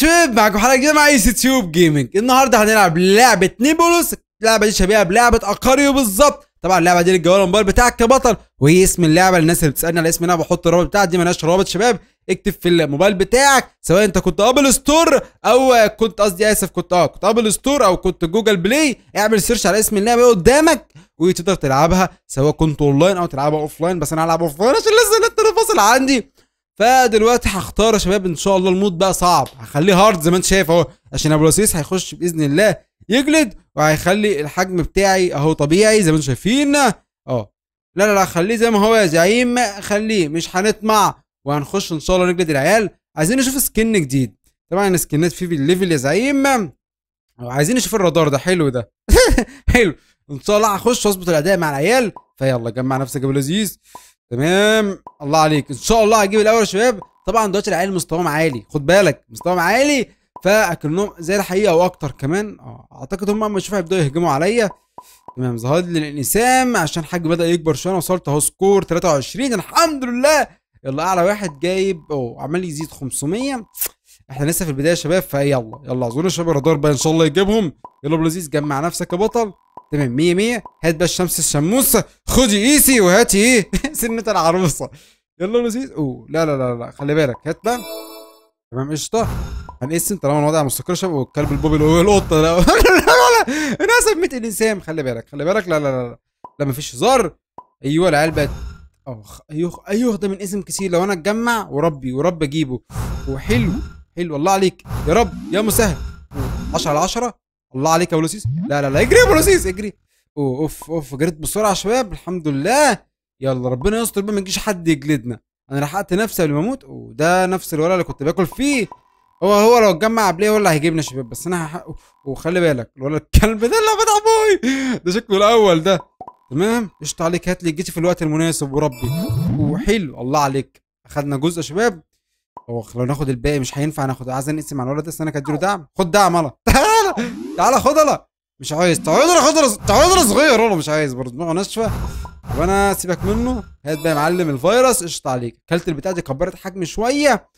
شباب معاكم حلقه جديده مع سي تيوب جيمنج النهارده هنلعب لعبه نيبولوس اللعبه دي شبيهه بلعبه اكاريو بالظبط طبعا اللعبه دي للجوال الموبايل بتاعك كبطل وهي اسم اللعبه للناس اللي بتسالني على اسم اللعبه بحط الرابط بتاعتي دي مالهاش رابط شباب اكتب في الموبايل بتاعك سواء انت كنت ابل ستور او كنت قصدي اسف كنت اه كنت ابل ستور او كنت جوجل بلاي اعمل سيرش على اسم اللعبه قدامك وتقدر تلعبها سواء كنت اونلاين او تلعبها اوفلاين بس انا هلعب اوفلاين عشان لسه النت فاصل عندي فدلوقتي هختار يا شباب ان شاء الله المود بقى صعب هخليه هارد زي ما انت شايف اهو عشان ابو لسيس هيخش باذن الله يجلد وهيخلي الحجم بتاعي اهو طبيعي زي ما انتم شايفين اه لا لا لا خليه زي ما هو يا زعيم خليه مش هنطمع وهنخش ان شاء الله نجلد العيال عايزين نشوف سكن جديد طبعا سكنات في الليفل يا زعيم عايزين نشوف الرادار ده حلو ده حلو ان شاء الله هخش واظبط الاداء مع العيال فيلا جمع نفسك يا ابو لذيذ تمام الله عليك ان شاء الله هجيب الاول يا شباب طبعا دلوقتي العيال مستواهم عالي خد بالك مستواهم عالي فاكنهم زي الحقيقه واكتر كمان آه، اعتقد هم اما يشوفوا هيبداوا يهجموا عليا تمام ظهر لي الانسام عشان حاج بدا يكبر شويه انا وصلت اهو سكور 23 الحمد لله يلا اعلى واحد جايب اوه عمال يزيد 500 احنا لسه في البدايه يا شباب فيلا يلا اظن الشباب الرادار بقى ان شاء الله يجيبهم يلا ابو لذيذ جمع نفسك يا بطل تمام 100 100 هات بقى الشمس الشموسه خدي قيسي وهاتي ايه سنه العروسه يلا لذيذ اوه لا لا لا لا خلي بالك هات بقى تمام قشطه هنقسم طالما الوضع مستقر شباب والكلب البوبي القطة لا لا لا انا سميت الانسان خلي بالك خلي بالك لا لا لا لا, لا مفيش هزار ايوه العيال بقت اخ ايوه ايوه ده من اسم كتير لو انا اتجمع وربي ورب اجيبه وحلو حلو الله عليك يا رب يا مسهل 10 على 10 الله عليك يا بولوسيس لا لا لا اجري يا بولوسيس اجري اوف اوف جريت بسرعه يا شباب الحمد لله يلا ربنا يستر بقى ما يجيش حد يجلدنا انا لحقت نفسي قبل ما اموت وده نفس الورق اللي كنت باكل فيه هو هو لو اتجمع قبليه هو اللي هيجيبنا يا شباب بس انا هحقه وخلي بالك الولد الكلب ده اللي فتح ابوي ده شكله الاول ده تمام قشطة عليك هات لي جيتي في الوقت المناسب وربي وحلو الله عليك اخذنا جزء يا شباب هو لو ناخد الباقي مش هينفع ناخد عايز نقسم على الولد ده انا كاديله دعم خد دعم يلا تعالى تعالى خدلة مش عايز تعودنا خضرة تعودنا صغير انا مش عايز برضه نوعه ناشفه وانا سيبك منه هات بقى يا معلم الفيروس قشطة عليك كلت البتاع دي كبرت حجم شويه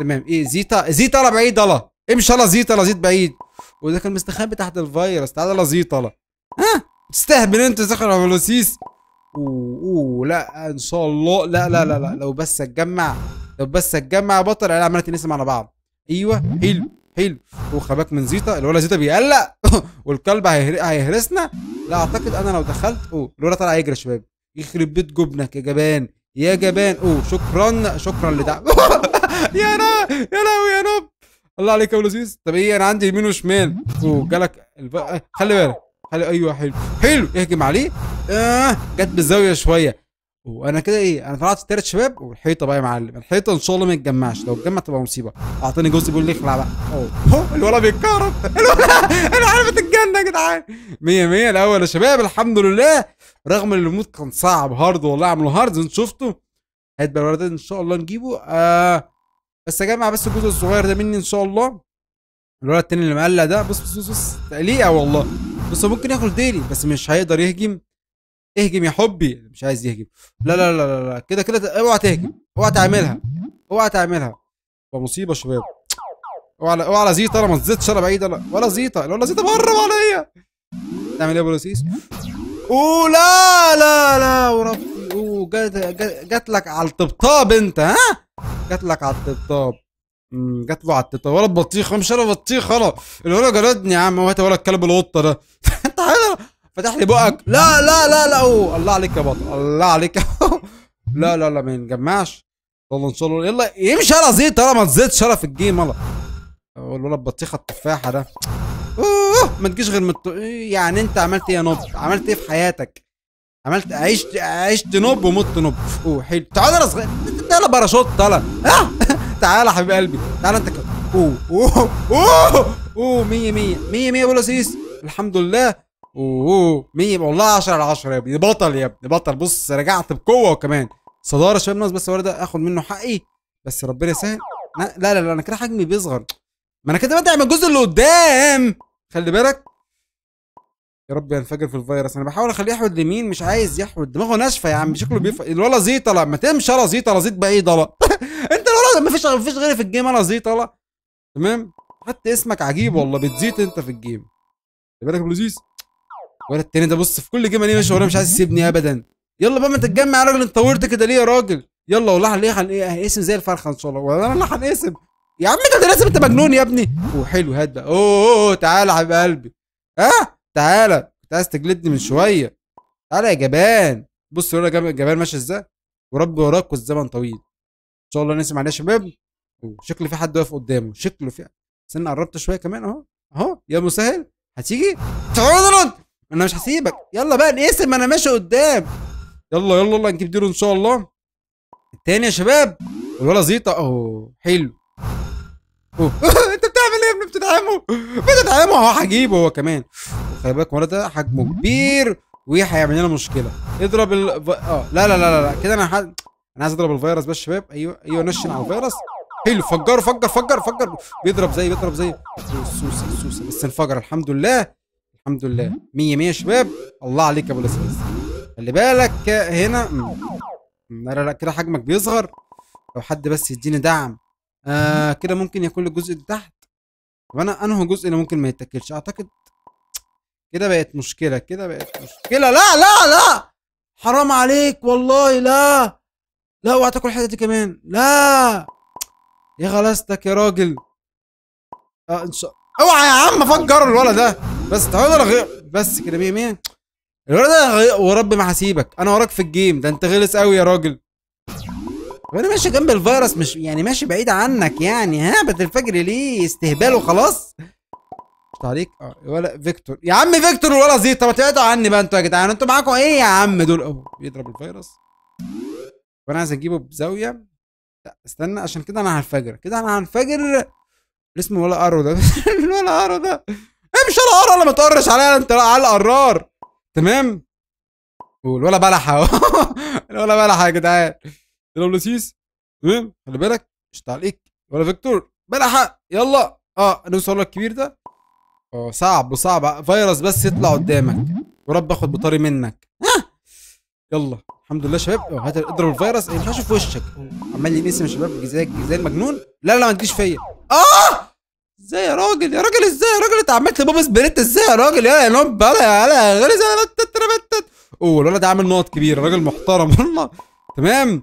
تمام ايه زيتا زيتا انا بعيد يلا امشي يلا زيتا يلا زيت بعيد وده كان مستخبي تحت الفيروس تعالى يلا زيتا يلا ها تستهبل انت يا فلوسيس اوه اوه لا ان شاء الله لا لا لا, لا. لو بس اتجمع لو بس اتجمع بطل العيال عماله تنسم على بعض ايوه حلو حلو وخباك من زيطة الولا زيطة بيقلق والكلب هيهرسنا لا اعتقد انا لو دخلت او الولا طلع يجري يا شباب يخرب بيت جبنك يا جبان يا جبان او شكرا شكرا لدعم يا نا يا لهوي يا نوب الله عليك يا لذيذ طب ايه انا عندي يمين وشمال وجالك جالك الب... خلي بالك خلي ايوه حلو حلو يهجم عليه اه جت بالزاويه شويه وانا كده ايه انا طلعت تلات شباب والحيطه بقى يا معلم الحيطه ان شاء الله ما يتجمعش لو اتجمع تبقى مصيبه اعطيني جزء بيقول لي اخلع بقى اهو الولا بيتكهرب الولد انا عارف الجنه يا جدعان 100 100 الاول يا شباب الحمد لله رغم ان الموت كان صعب هارد والله عملوا هارد انت شفته هات بقى ده ان شاء الله نجيبه آه بس اجمع بس الجزء الصغير ده مني ان شاء الله الولد التاني اللي مقلق ده بص بص بص, بص. تقليقه والله بس ممكن ياكل ديلي بس مش هيقدر يهجم اهجم يا حبي مش عايز يهجم لا لا لا لا, كده كده اوعى تهجم اوعى تعملها اوعى تعملها فمصيبه شباب اوعى اوعى زيطه انا ما زيطش انا بعيد انا ولا زيطه ولا زيطه بره عليا تعمل ايه يا بوليسيس اوه لا لا لا وربي اوه جات جات لك على الطبطاب انت ها جات لك على الطبطاب امم جات له على الطبطاب ولا بطيخ مش انا بطيخ انا الولد جلدني يا عم هات ولا الكلب القطه ده انت فتح لي بقك لا لا لا لا أوه. الله عليك يا بطل الله عليك لا لا لا ما ينجمعش يلا ان شاء الله يلا يمشي على زيت طالما ما شرف الجيم يلا الولد بطيخه التفاحه ده اوه ما تجيش غير من يعني انت عملت ايه يا نوب عملت ايه في حياتك عملت عشت عشت نوب ومت نوب اوه حلو تعالى يا صغير تعالى باراشوت تعالى آه. يا حبيب قلبي تعالى انت اوه اوه اوه اوه 100 100 100 100 يا سيس الحمد لله اوه مين والله 10 على 10 يا ابني بطل يا ابني بطل بص رجعت بقوه كمان صداره شباب ناس بس ورده اخد منه حقي بس ربنا يسهل لا لا لا انا كده حجمي بيصغر ما انا كده بدعم الجزء اللي قدام خلي بالك يا رب ينفجر في الفيروس انا بحاول اخليه يحود لمين مش عايز يحود دماغه ناشفه يا عم شكله بيف الولا زيطه لا ما تمشي يلا زيطه لا زيط بقى ايه انت الولا ما فيش ما فيش غيري في الجيم انا زيطه تمام حتى اسمك عجيب والله بتزيط انت في الجيم خلي بالك يا ابو لذيذ ولا التاني ده بص في كل جيم ليه ماشي ورايا مش عايز يسيبني ابدا يلا بقى ما تتجمع يا راجل انت طورت كده ليه يا راجل يلا والله ليه هن ايه هنقسم زي الفرخه ان شاء الله والله هنقسم يا عم انت لازم انت مجنون يا ابني وحلو هات بقى اوه, أوه, تعالى يا حبيب قلبي ها آه تعالى كنت عايز تجلدني من شويه تعالى يا جبان بص يا جبان ماشي ازاي ورب وراك والزمن طويل ان شاء الله نسمع عليه يا شباب شكله في حد واقف قدامه شكله في استنى قربت شويه كمان اهو اهو يا مسهل هتيجي تعالى انا مش هسيبك يلا بقى نقسم ما انا ماشي قدام يلا يلا يلا نجيب ديره ان شاء الله التاني يا شباب الولا زيطه اهو حلو أوه. انت بتعمل ايه يا ابني بتدعمه بتدعمه اهو هجيبه هو كمان خلي بالك الولد ده حجمه كبير وهيعمل لنا مشكله اضرب ال اه لا لا لا لا كده انا ح... انا عايز اضرب الفيروس بس يا شباب ايوه ايوه نشن على الفيروس حلو فجره فجر فجر فجر بيضرب زي بيضرب زي السوسه السوسه بس انفجر الحمد لله الحمد لله 100 100 شباب الله عليك يا ابو الاسود خلي بالك هنا لا لا لا كده حجمك بيصغر لو حد بس يديني دعم آه كده ممكن يكون الجزء اللي تحت طب انا انهي جزء اللي ممكن ما يتاكلش اعتقد كده بقت مشكله كده بقت مشكله لا لا لا حرام عليك والله لا لا اوعى تاكل الحته دي كمان لا يا غلاستك يا راجل آه ان شاء اوعى يا عم فجر الولد ده بس تعالى بس كده 100 100 الولد ده ورب ما هسيبك انا وراك في الجيم ده انت غلس قوي يا راجل وانا ماشي جنب الفيروس مش يعني ماشي بعيد عنك يعني ها الفجر ليه استهبال وخلاص تعليق اه ولا فيكتور يا عم فيكتور ولا زيت طب تبعدوا عني بقى انتوا يا جدعان انتوا معاكم ايه يا عم دول اهو بيضرب الفيروس وانا عايز اجيبه بزاويه لا استنى عشان كده انا هنفجر كده انا هنفجر اسمه ولا ارو ده ولا ارو ده امشي القرار ولا ما تقرش عليا انت على القرار تمام والولا بلح اهو الولا بلح يا جدعان لسيس تمام خلي بالك مش عليك ولا فيكتور بلحة يلا اه نوصل لك الكبير ده اه صعب وصعب فيروس بس يطلع قدامك ورب اخد بطاري منك ها يلا الحمد لله شباب هات اضرب الفيروس ما ينفعش في وشك عمال يا شباب جزاك جزاك مجنون لا لا ما تجيش فيا اه ازاي يا راجل يا راجل ازاي يا راجل انت عملت لبابا سبريت ازاي يا راجل يا نوب يا يا غير اوه الولد عامل نقط كبيره راجل محترم والله تمام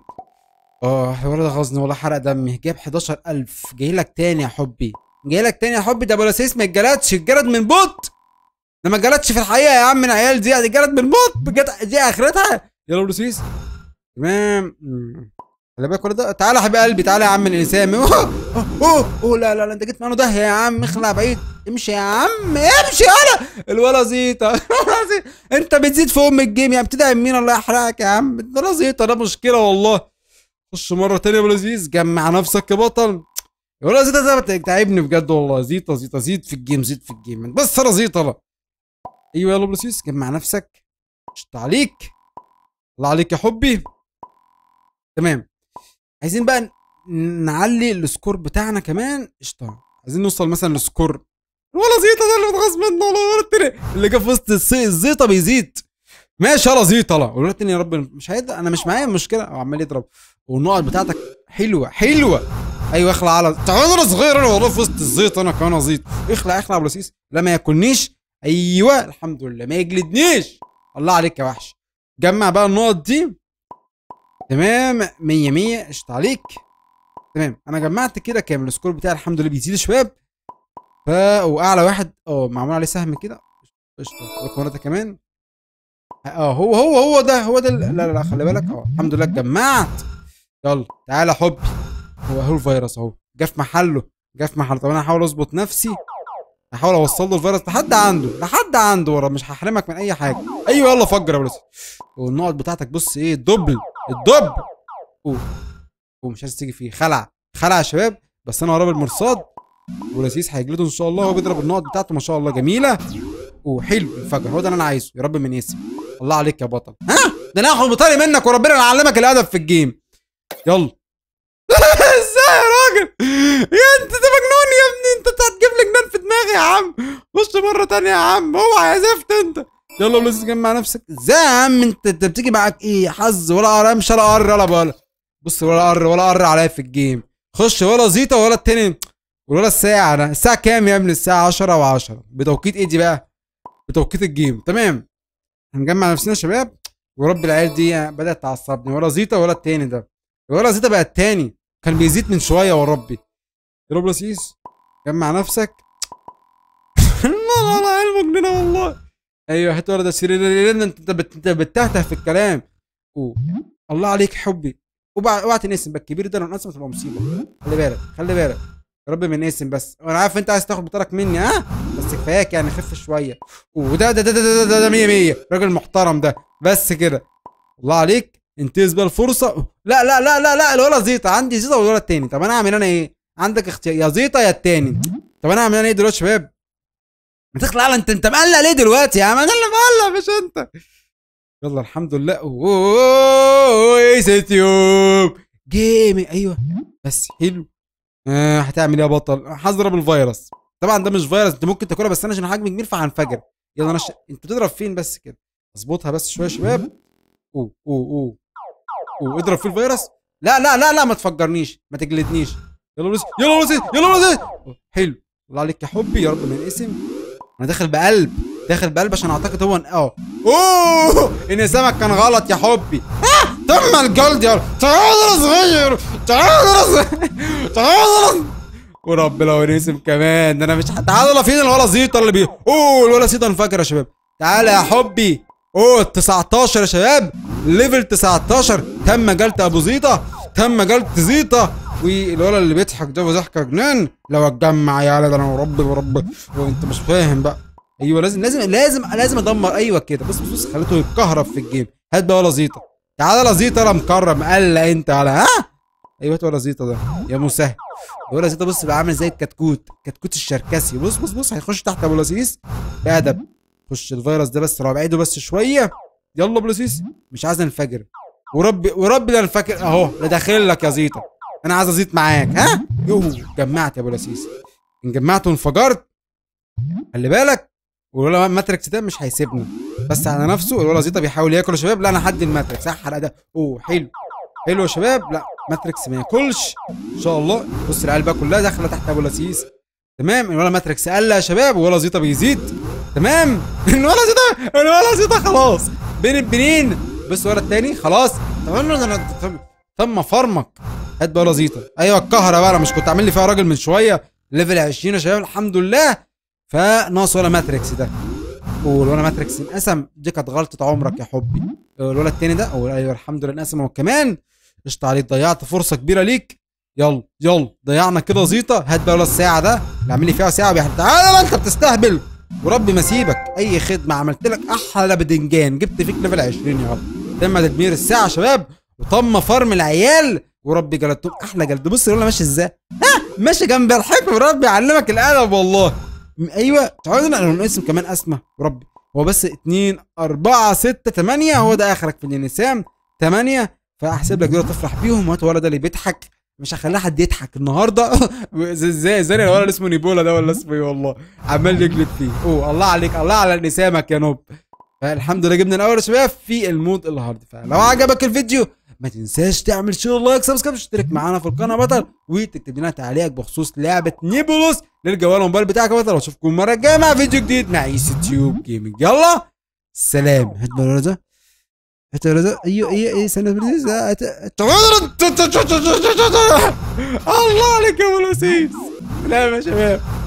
اه الولد غزني والله حرق دمي جاب 11000 جاي لك تاني يا حبي جاي لك تاني يا حبي ده بولاسيس ما اتجلدش اتجلد من بوت ده ما اتجلدش في الحقيقه يا عم العيال دي اتجلد من بوت بجد دي اخرتها يلا بولاسيس تمام خلي بالك كل ده تعالى يا حبيب قلبي تعالى يا عم الانسان اوه اوه اوه لا لا لا انت جيت معانا ده يا عم اخلع بعيد امشي يا عم امشي انا الولا زيطه انت بتزيد في ام الجيم يا يعني، بتدعي مين الله يحرقك يا عم الولا زيطه ده مشكله والله خش مره ثانيه يا لذيذ جمع نفسك يا بطل الولا زيطه ده بتعبني بجد والله زيطه زيطه زيد في الجيم زيد في الجيم بس انا زيطه ايوه يلا بلوسيس جمع نفسك شط عليك الله عليك يا حبي تمام عايزين بقى نعلي السكور بتاعنا كمان قشطه عايزين نوصل مثلا لسكور ولا زيطه ده اللي بتغصب منه ولا التاني اللي جه في وسط الزيطه بيزيد ماشي يلا زيطه لا ولا التاني يا رب مش هيد انا مش معايا مشكله هو عمال يضرب والنقط بتاعتك حلوه حلوه ايوه اخلع على تعالى انا صغير انا والله في وسط الزيط انا كمان زيط اخلع اخلع ابو لسيس لا ما ياكلنيش ايوه الحمد لله ما يجلدنيش الله عليك يا وحش جمع بقى النقط دي تمام 100 100 قشطة عليك تمام انا جمعت كده كام السكور بتاعي الحمد لله بيزيد شباب فا واعلى واحد اه معمول عليه سهم كده قشطة الكاميرا كمان اه هو هو هو ده هو ده لا لا لا خلي بالك اه الحمد لله اتجمعت يلا تعالى حبي هو هو الفيروس اهو جه في محله جه في محله طب انا هحاول اظبط نفسي هحاول اوصل له الفيروس لحد عنده لحد عنده ورا مش هحرمك من اي حاجه ايوه يلا فجر يا والنقط بتاعتك بص ايه دبل الدب اوه ومش عايز تيجي فيه خلع خلع يا شباب بس انا وراه بالمرصاد ولسيس هيجلده ان شاء الله وهو بيضرب النقط بتاعته ما شاء الله جميله وحلو انفجر هو ده اللي انا عايزه يا رب من اسم الله عليك يا بطل ها ده انا هاخد بطاري منك وربنا يعلمك الادب في الجيم يلا ازاي يا راجل يا انت ده مجنون يا ابني انت هتجيب لي جنان في دماغي يا عم بص مره ثانيه يا عم اوعى يا زفت انت يلا ولسه تجمع نفسك ازاي يا عم انت انت بتيجي معاك ايه حظ ولا مش ولا قر ولا بقول بص ولا قر ولا قر عليا في الجيم خش ولا زيطه ولا التاني ولا الساعه انا الساعه كام يا ابني الساعه 10 و10 بتوقيت ايه دي بقى بتوقيت الجيم تمام هنجمع نفسنا يا شباب ورب العيال دي بدات تعصبني ولا زيطه ولا التاني ده ولا زيطه بقى التاني كان بيزيد من شويه وربي يا رب جمع نفسك لا لا لا علمك والله ايوه حتى ورا ده انت انت بتتهته في الكلام و... الله عليك حبي وبعد اوعى تنقسم بقى الكبير ده لو انقسم تبقى مصيبه خلي بالك خلي بالك يا من ما بس انا عارف انت عايز تاخد بطارك مني ها بس كفاياك يعني خف شويه وده ده ده ده ده ده 100 100 راجل محترم ده بس كده الله عليك انتهز بقى الفرصه لا لا لا لا لا الولد زيطه عندي زيطه والولد التاني طب انا اعمل انا ايه عندك اختيار يا زيطه يا التاني طب انا اعمل انا ايه دلوقتي يا شباب بتخلع لا انت انت مقلق ليه دلوقتي يا عم انا اللي مقلق مش انت يلا الحمد لله اوه ايه ست يوم جيمنج ايوه بس حلو آه هتعمل ايه يا بطل هضرب الفيروس طبعا ده مش فيروس انت ممكن تاكلها بس انا عشان حجمي كبير فهنفجر يلا انا انت بتضرب فين بس كده اظبطها بس شويه يا شباب او او او او اضرب في الفيروس لا لا لا لا ما تفجرنيش ما تجلدنيش يلا روسي يلا روسي يلا روسي حلو الله عليك يا حبي يا رب من اسم انا داخل بقلب داخل بقلب عشان اعتقد هو اه اوه ان سمك كان غلط يا حبي آه، تم الجلد يا تعال يا صغير تعال يا صغير تعال ورب لو نسم كمان ده انا مش تعالوا فين الولا زيطه اللي بي اوه الولا زيطه انفجر يا شباب تعالى يا حبي اوه 19 يا شباب ليفل 19 تم جلد ابو زيطه تم جلد زيطه والولد اللي بيضحك ده ضحكه جنان لو اتجمع يا ولد انا وربي وربي وانت مش فاهم بقى ايوه لازم لازم لازم لازم ادمر ايوه كده بص بص خليته يتكهرب في الجيم هات بقى ولا زيطه تعالى زيطه يا مكرم قال انت على ها ايوه هات ولا زيطه ده يا مسهل ولا زيطه بص بقى عامل زي الكتكوت كتكوت الشركسي بص بص بص هيخش تحت ابو لذيذ بادب خش الفيروس ده بس لو بعيده بس شويه يلا ابو مش عايز انفجر وربي وربي ده انفجر اهو ده داخل لك يا زيطه انا عايز ازيد معاك ها يوهو جمعت يا ابو لسيس ان جمعت وانفجرت خلي بالك والولا ماتريكس ده مش هيسيبني بس على نفسه الولا زيطه بيحاول ياكل يا شباب لا انا حد الماتريكس احرق ده اوه حلو حلو يا شباب لا ماتريكس ما ياكلش ان شاء الله بص العيال بقى كلها داخله تحت ابو لسيس تمام الولا ماتريكس قال يا شباب والولا زيطه بيزيد تمام الولا زيطه الولا زيطه خلاص بين البنين بص ورا التاني خلاص تمام طب ما فرمك هات بقى رزيطة ايوه الكهرة بقى انا مش كنت عامل لي فيها راجل من شويه ليفل 20 يا شباب الحمد لله فناقص ولا ماتريكس ده والولا ماتريكس انقسم دي كانت غلطه عمرك يا حبي الولد التاني ده ايوه الحمد لله انقسم وكمان قشطه عليك ضيعت فرصه كبيره ليك يلا يلا ضيعنا كده زيطه هات بقى ولا الساعه ده اللي عامل لي فيها ساعه بيحل. تعالى بقى انت بتستهبل وربي ما سيبك اي خدمه عملت لك احلى بدنجان جبت فيك ليفل 20 يا رب تم تدمير الساعه يا شباب وطم فرم العيال وربي جلدتهم احلى جلد بص الولا ماشي ازاي ها ماشي جنب الحكم ربي يعلمك الادب والله ايوه تعالوا انا نقسم كمان اسمى وربي هو بس 2 4 6 8 هو ده اخرك في النسام 8 فاحسب لك دول تفرح بيهم وهات الولد اللي بيضحك مش هخلي حد يضحك النهارده ازاي ازاي الولد اسمه نيبولا ده ولا اسمه ايه والله عمال يجلد فيه اوه الله عليك الله على نسامك يا نوب فالحمد لله جبنا الاول يا شباب في المود الهارد فلو عجبك الفيديو ما تنساش تعمل شير لايك سبسكرايب تشترك معانا في القناه بطل وتكتب لنا تعليق بخصوص لعبه نيبولوس للجوال الموبايل بتاعك بطل واشوفكم المره الجايه مع فيديو جديد مع سي تيوب جيمنج يلا سلام هات رضا هات رضا ايوه ايوه ايوه سنة بريزا الله عليك يا ابو لا يا شباب